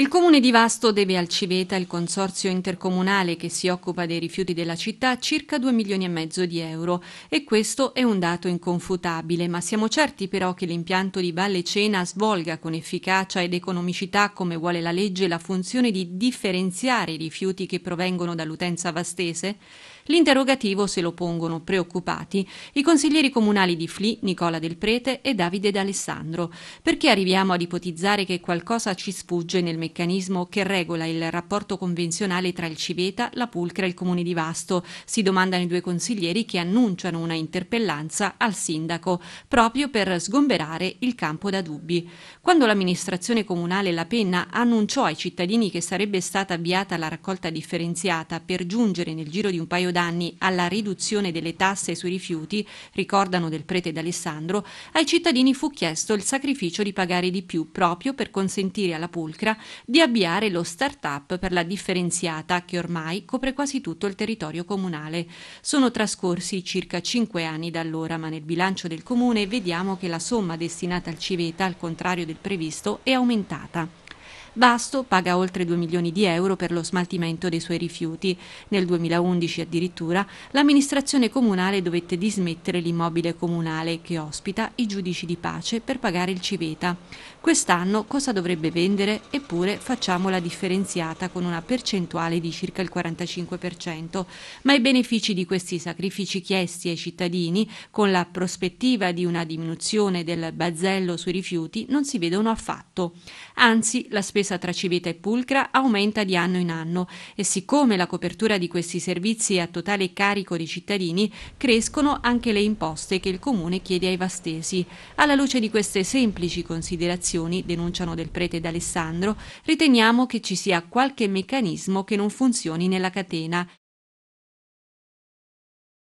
Il comune di Vasto deve al Civeta, il consorzio intercomunale che si occupa dei rifiuti della città, circa 2 milioni e mezzo di euro e questo è un dato inconfutabile, ma siamo certi però che l'impianto di Valle Cena svolga con efficacia ed economicità, come vuole la legge, la funzione di differenziare i rifiuti che provengono dall'utenza vastese? L'interrogativo se lo pongono preoccupati i consiglieri comunali di Fli, Nicola Del Prete e Davide D'Alessandro, perché arriviamo ad ipotizzare che qualcosa ci sfugge nel meccanismo meccanismo che regola il rapporto convenzionale tra il Civeta, la Pulcra e il Comune di Vasto, si domandano i due consiglieri che annunciano una interpellanza al sindaco, proprio per sgomberare il campo da dubbi. Quando l'amministrazione comunale La Penna annunciò ai cittadini che sarebbe stata avviata la raccolta differenziata per giungere nel giro di un paio d'anni alla riduzione delle tasse sui rifiuti, ricordano del prete d'Alessandro, ai cittadini fu chiesto il sacrificio di pagare di più proprio per consentire alla Pulcra di avviare lo start-up per la differenziata che ormai copre quasi tutto il territorio comunale. Sono trascorsi circa cinque anni da allora, ma nel bilancio del comune vediamo che la somma destinata al Civeta, al contrario del previsto, è aumentata. Basto paga oltre 2 milioni di euro per lo smaltimento dei suoi rifiuti. Nel 2011 addirittura l'amministrazione comunale dovette dismettere l'immobile comunale che ospita i giudici di pace per pagare il civeta. Quest'anno cosa dovrebbe vendere? Eppure facciamola differenziata con una percentuale di circa il 45%, ma i benefici di questi sacrifici chiesti ai cittadini con la prospettiva di una diminuzione del bazzello sui rifiuti non si vedono affatto. Anzi, la spesa attesa tra Civita e Pulcra aumenta di anno in anno e siccome la copertura di questi servizi è a totale carico dei cittadini, crescono anche le imposte che il comune chiede ai vastesi. Alla luce di queste semplici considerazioni, denunciano del prete d'Alessandro, riteniamo che ci sia qualche meccanismo che non funzioni nella catena.